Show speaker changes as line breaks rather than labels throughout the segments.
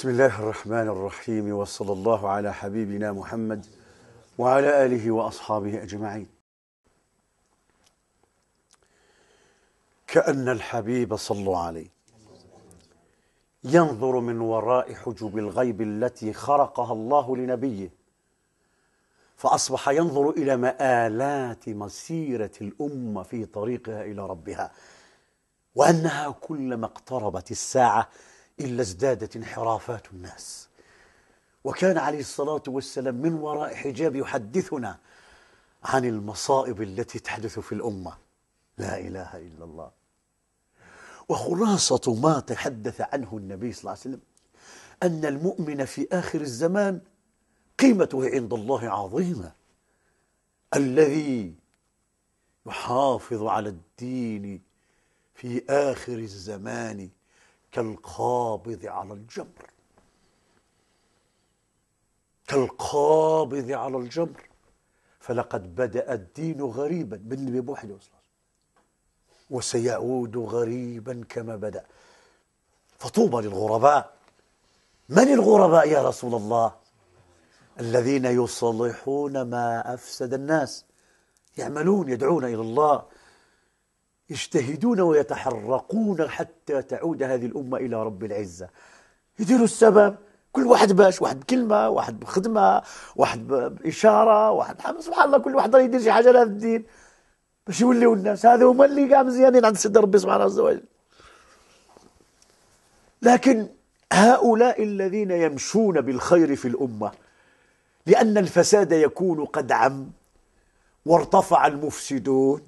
بسم الله الرحمن الرحيم وصلى الله على حبيبنا محمد وعلى اله واصحابه اجمعين. كأن الحبيب صلوا عليه ينظر من وراء حجب الغيب التي خرقها الله لنبيه فأصبح ينظر إلى مآلات مسيرة الأمة في طريقها إلى ربها وأنها كلما اقتربت الساعة إلا ازدادت انحرافات الناس وكان عليه الصلاة والسلام من وراء حجاب يحدثنا عن المصائب التي تحدث في الأمة لا إله إلا الله وخلاصة ما تحدث عنه النبي صلى الله عليه وسلم أن المؤمن في آخر الزمان قيمته عند الله عظيمة الذي يحافظ على الدين في آخر الزمان كالقابض على الجمر كالقابض على الجمر فلقد بدأ الدين غريبا بالنبي اللي بيبوحد أصلا وسيعود غريبا كما بدأ فطوبى للغرباء من الغرباء يا رسول الله الذين يصلحون ما أفسد الناس يعملون يدعون إلى الله يجتهدون ويتحرقون حتى تعود هذه الأمة إلى رب العزة يديروا السبب كل واحد باش واحد بكلمة واحد بخدمة واحد بإشارة واحد سبحان الله كل واحد يدير شي حاجة لهذا الدين باش يوليو الناس هذا هما اللي كاع مزيانين عند سيد ربي سبحانه عز وجل لكن هؤلاء الذين يمشون بالخير في الأمة لأن الفساد يكون قد عم وارتفع المفسدون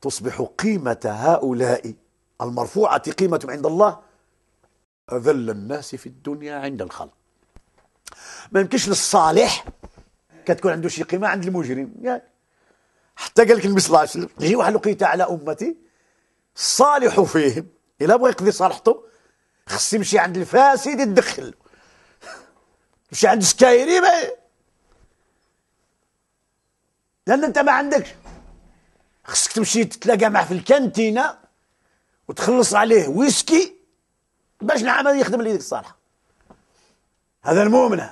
تصبح قيمة هؤلاء المرفوعة قيمة عند الله أذل الناس في الدنيا عند الخلق ما يمكنش للصالح كتكون عنده شي قيمة عند المجرم يعني حتى قال لك النبي صلى الله عليه وسلم يجي واحد الوقيته على امتي الصالح فيهم الا بغى يقضي صالحته خص يمشي عند الفاسد يدخل يمشي عند السكايري ما لان انت ما عندكش خصك تمشي تتلاقى معه في الكانتينه وتخلص عليه ويسكي باش العمل يخدم ليدك الصالحه هذا المؤمن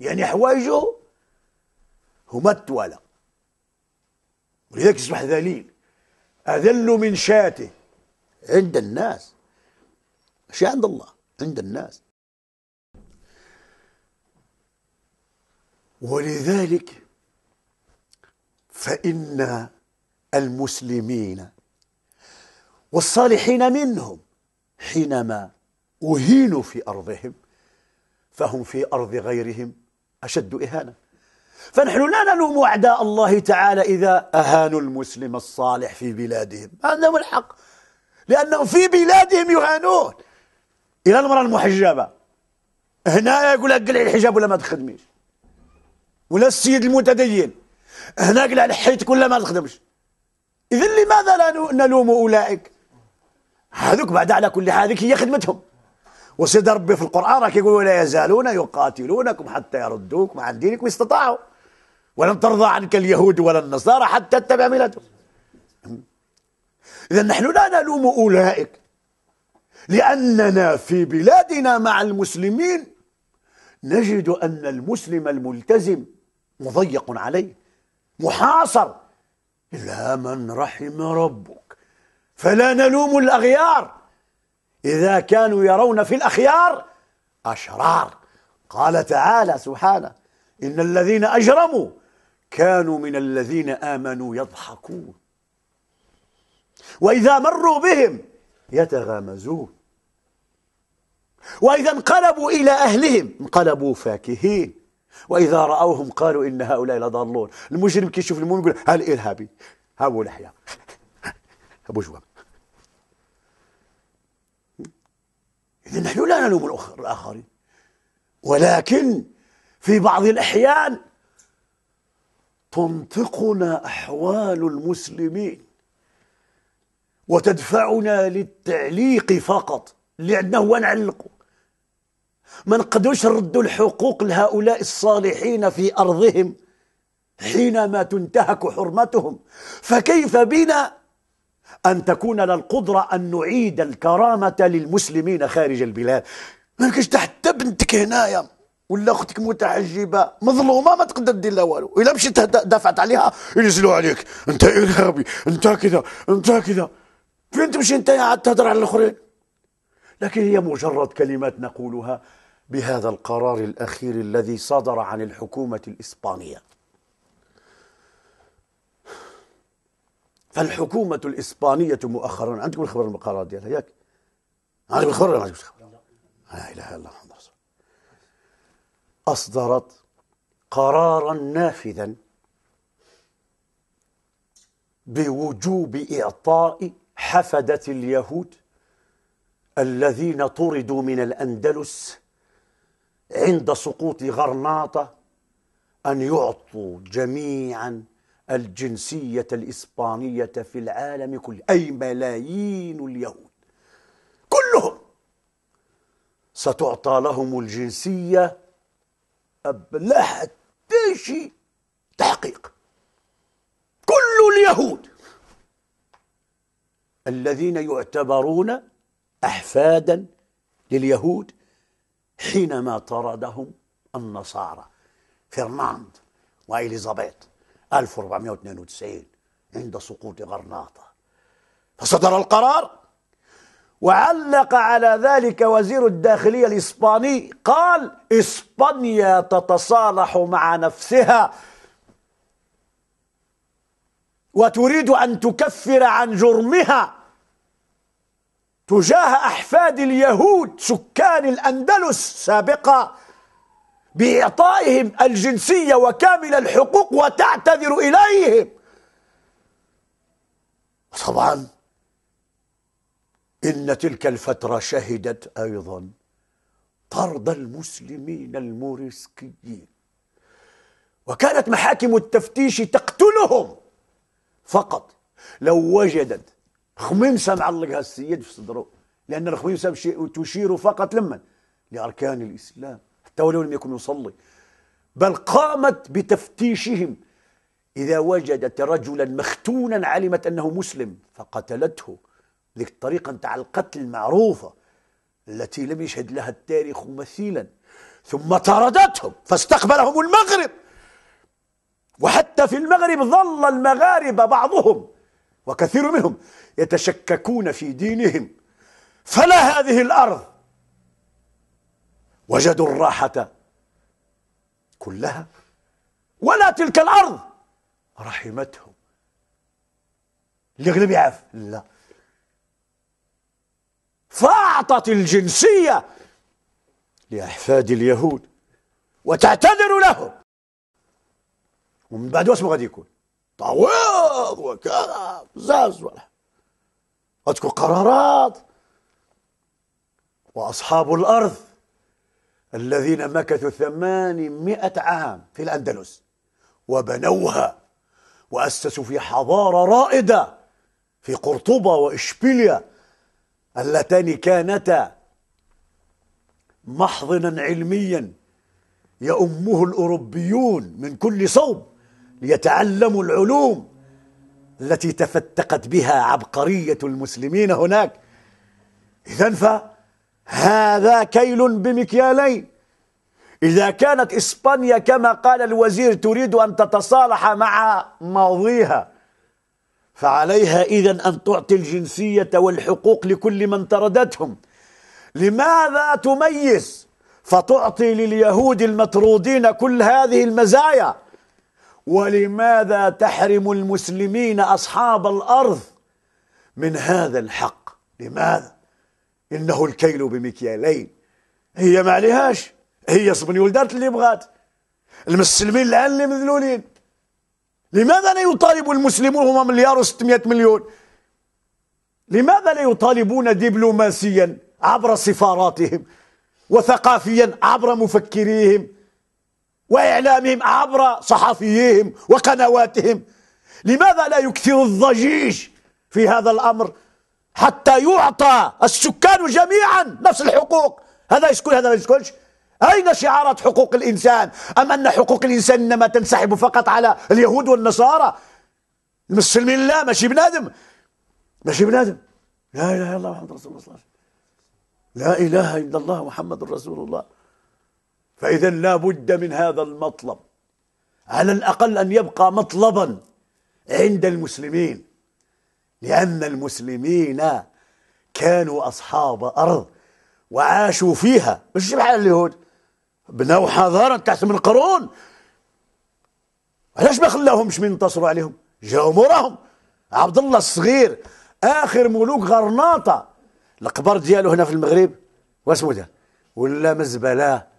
يعني حوايجه هما التوالى ولذلك يصبح ذليل أذل من شاته عند الناس ماشي عند الله عند الناس ولذلك فإن المسلمين والصالحين منهم حينما أهينوا في أرضهم فهم في أرض غيرهم أشد إهانة فنحن لا نلوم أعداء الله تعالى إذا أهانوا المسلم الصالح في بلادهم هذا هو الحق لأنهم في بلادهم يهانون إلى المرأة المحجبة هنا يقول لك قلع الحجاب ولا ما تخدميش ولا السيد المتدين هنا قلع الحيط ولا ما تخدمش إذا لماذا لا نلوم أولئك هذوك بعد على كل هذيك هي خدمتهم وسيد ربي في القرآن راك يقول ولا يزالون يقاتلونكم حتى يردوكم عن دينكم استطاعوا ولن ترضى عنك اليهود ولا النصارى حتى تتبع ملتهم إذا نحن لا نلوم أولئك لأننا في بلادنا مع المسلمين نجد أن المسلم الملتزم مضيق عليه محاصر إلا من رحم ربك فلا نلوم الأغيار إذا كانوا يرون في الأخيار أشرار قال تعالى سبحانه إن الذين أجرموا كانوا من الذين آمنوا يضحكون وإذا مروا بهم يتغامزون وإذا انقلبوا إلى أهلهم انقلبوا فاكهين واذا راوهم قالوا ان هؤلاء لضالون المجرم كيشوف المؤمن يقول ها الارهابي ها هو لحيه ابو جواب اذا نحن لا نلوم الاخرين ولكن في بعض الاحيان تنطقنا احوال المسلمين وتدفعنا للتعليق فقط لانه نعلقه ما نقدروش نردوا الحقوق لهؤلاء الصالحين في ارضهم حينما تنتهك حرمتهم فكيف بنا ان تكون لنا القدره ان نعيد الكرامه للمسلمين خارج البلاد ما كاينش حتى بنتك هنايا ولا اختك متحجبه مظلومه ما تقدر دير لها والو الا مشيت دافعت عليها ينزلوا عليك انت ارهابي انت كذا انت كذا فين تمشي انت عاد تهضر على الاخرين لكن هي مجرد كلمات نقولها بهذا القرار الاخير الذي صدر عن الحكومه الاسبانيه فالحكومة الإسبانية مؤخرا عندكم الخبر المقالات ديالها ياك عندكم الخبر ولا ما عندكمش الخبر؟ لا إله إلا الله أصدرت قرارا نافذا بوجوب إعطاء حفدة اليهود الذين طردوا من الأندلس عند سقوط غرناطة أن يعطوا جميعا الجنسية الإسبانية في العالم كله أي ملايين اليهود كلهم ستعطى لهم الجنسية لا حتى شيء تحقيق كل اليهود الذين يعتبرون أحفادا لليهود حينما طردهم النصارى فرناند وإليزابيث 1492 عند سقوط غرناطة فصدر القرار وعلق على ذلك وزير الداخلية الإسباني قال إسبانيا تتصالح مع نفسها وتريد أن تكفر عن جرمها تجاه أحفاد اليهود سكان الأندلس سابقة بإعطائهم الجنسية وكامل الحقوق وتعتذر إليهم طبعا إن تلك الفترة شهدت أيضا طرد المسلمين الموريسكيين وكانت محاكم التفتيش تقتلهم فقط لو وجدت خميمسة معلقها السيد في صدره لأن الخميمسة تشير فقط لمن لأركان الإسلام حتى ولو لم يكن يصلي بل قامت بتفتيشهم إذا وجدت رجلا مختونا علمت أنه مسلم فقتلته ذيك الطريقة نتاع القتل المعروفة التي لم يشهد لها التاريخ مثيلا ثم طردتهم فاستقبلهم المغرب وحتى في المغرب ظل المغاربة بعضهم وكثير منهم يتشككون في دينهم فلا هذه الأرض وجدوا الراحة كلها ولا تلك الأرض رحمتهم اللي غلب يعرف لا فأعطت الجنسية لأحفاد اليهود وتعتذر لهم ومن بعد واسمه غادي يكون تعويض وكذا زاز ولا هتكون قرارات وأصحاب الأرض الذين مكثوا ثمانمائة عام في الأندلس وبنوها وأسسوا في حضارة رائدة في قرطبة وإشبيليا اللتان كانتا محضنا علميا يأمه الأوروبيون من كل صوب ليتعلموا العلوم التي تفتقت بها عبقرية المسلمين هناك إذا فهذا كيل بمكيالين إذا كانت إسبانيا كما قال الوزير تريد أن تتصالح مع ماضيها فعليها إذا أن تعطي الجنسية والحقوق لكل من طردتهم لماذا تميز فتعطي لليهود المطرودين كل هذه المزايا ولماذا تحرم المسلمين أصحاب الأرض من هذا الحق لماذا إنه الكيل بمكيالين هي ما عليهاش هي صبني ولدات اللي بغات المسلمين الآن اللي مذلولين لماذا لا يطالب المسلمون هما مليار و600 مليون لماذا لا يطالبون دبلوماسيا عبر سفاراتهم وثقافيا عبر مفكريهم وإعلامهم عبر صحفيهم وقنواتهم لماذا لا يكثر الضجيج في هذا الأمر حتى يعطى السكان جميعا نفس الحقوق هذا يسكن هذا ما يسكنش أين شعارات حقوق الإنسان أم أن حقوق الإنسان إنما تنسحب فقط على اليهود والنصارى المسلمين لا ماشي بنادم ماشي بنادم لا إله إلا الله محمد رسول الله لا إله إلا الله محمد رسول الله فإذا لا بد من هذا المطلب على الأقل أن يبقى مطلبا عند المسلمين لأن المسلمين كانوا أصحاب أرض وعاشوا فيها مش بحال اليهود بنوا حضارة تحت من قرون علاش ما خلاهمش من ينتصروا عليهم جاو موراهم عبد الله الصغير آخر ملوك غرناطة القبر ديالو هنا في المغرب واسمو ده ولا مزبلاه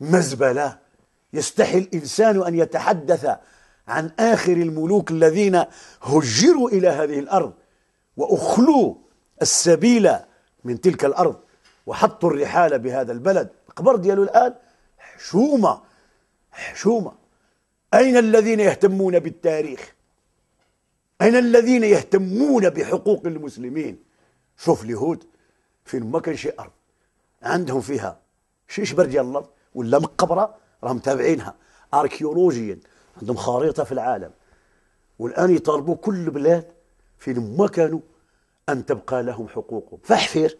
مزبلة يستحي الإنسان أن يتحدث عن آخر الملوك الذين هجروا إلى هذه الأرض وأخلوا السبيل من تلك الأرض وحطوا الرحال بهذا البلد القبر ديالو الآن حشومة حشومة أين الذين يهتمون بالتاريخ أين الذين يهتمون بحقوق المسلمين شوف اليهود فين ما كان شي أرض عندهم فيها شيش شبر ديال الأرض ولا مقبره راهم متابعينها اركيولوجيا عندهم خريطه في العالم والان يطالبوا كل بلاد في ما كانوا ان تبقى لهم حقوقهم فحفير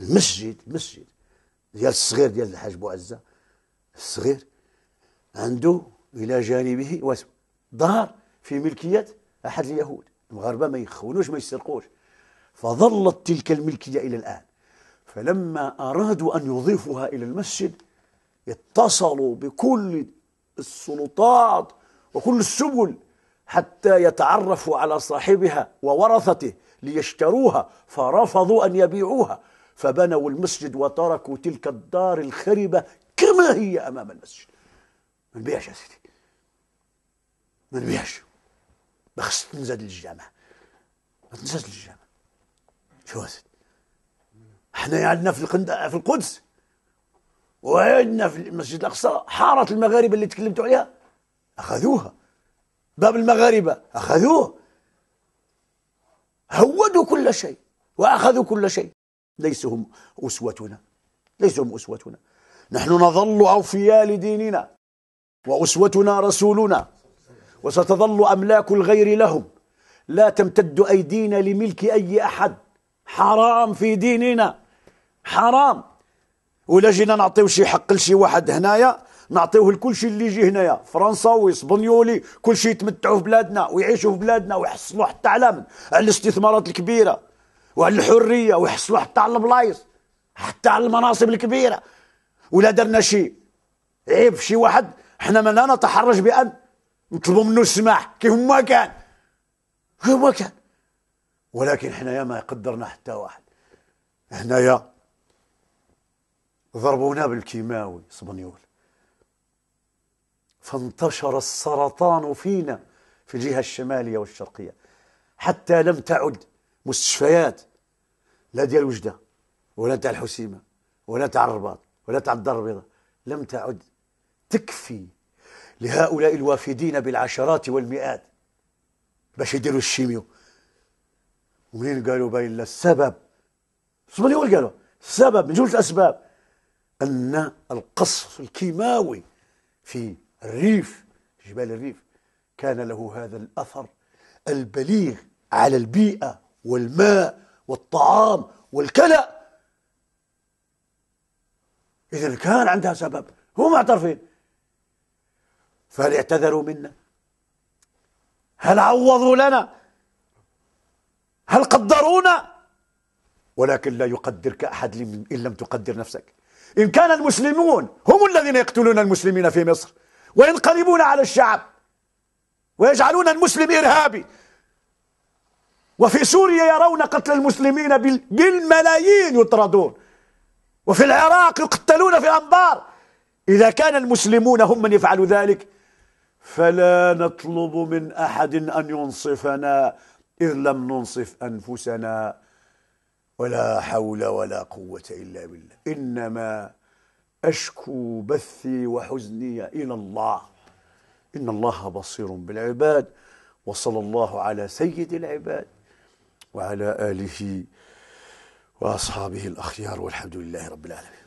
المسجد المسجد ديال الصغير ديال الحاج بوعزه الصغير عنده الى جانبه واسم دار في ملكيه احد اليهود المغاربه ما يخونوش ما يسرقوش فظلت تلك الملكيه الى الان فلما ارادوا ان يضيفوها الى المسجد اتصلوا بكل السلطات وكل السبل حتى يتعرفوا على صاحبها وورثته ليشتروها فرفضوا ان يبيعوها فبنوا المسجد وتركوا تلك الدار الخربه كما هي امام المسجد ما نبيعش يا سيدي ما نبيعش بخس تنزل للجامعه ما تنزلش للجامعه شو يا سيدي احنا عندنا يعني في القدس وعندنا في المسجد الأقصى حارة المغاربة اللي تكلمتوا عليها أخذوها باب المغاربة أخذوه هودوا كل شيء وأخذوا كل شيء ليسوا هم أسوتنا ليسوا هم أسوتنا نحن نظل أوفياء لديننا وأسوتنا رسولنا وستظل أملاك الغير لهم لا تمتد أيدينا لملك أي أحد حرام في ديننا حرام ولا جينا نعطيو شي حق لشي واحد هنايا نعطيوه لكل شيء اللي يجي هنايا فرنساوي اسبانيولي كل شيء يتمتعوا في بلادنا ويعيشوا في بلادنا ويحصلوا حتى على من على الاستثمارات الكبيره وعلى الحريه ويحصلوا حتى على البلايص حتى على المناصب الكبيره ولا درنا شيء عيب شي واحد حنا ما نتحرج بان نطلبوا منه السماح كيف ما كان كيف ما كان ولكن حنايا ما قدرنا حتى واحد هنايا ضربونا بالكيماوي صبنيول فانتشر السرطان فينا في الجهة الشمالية والشرقية حتى لم تعد مستشفيات لا ديال وجدة ولا تاع الحسيمة ولا تاع الرباط ولا تاع الدار البيضاء لم تعد تكفي لهؤلاء الوافدين بالعشرات والمئات باش يديروا الشيميو ومنين قالوا باين السبب اسبانيول قالوا السبب من جمله الاسباب أن القصف الكيماوي في الريف جبال الريف كان له هذا الأثر البليغ على البيئة والماء والطعام والكلى إذا كان عندها سبب هم معترفين فهل اعتذروا منا هل عوضوا لنا هل قدرونا ولكن لا يقدرك أحد إن لم تقدر نفسك إن كان المسلمون هم الذين يقتلون المسلمين في مصر وينقلبون على الشعب ويجعلون المسلم إرهابي وفي سوريا يرون قتل المسلمين بالملايين يطردون وفي العراق يقتلون في الأنبار إذا كان المسلمون هم من يفعلوا ذلك فلا نطلب من أحد أن ينصفنا إذ لم ننصف أنفسنا ولا حول ولا قوة إلا بالله إنما أشكو بثي وحزني إلى الله إن الله بصير بالعباد وصلى الله على سيد العباد وعلى آله وأصحابه الأخيار والحمد لله رب العالمين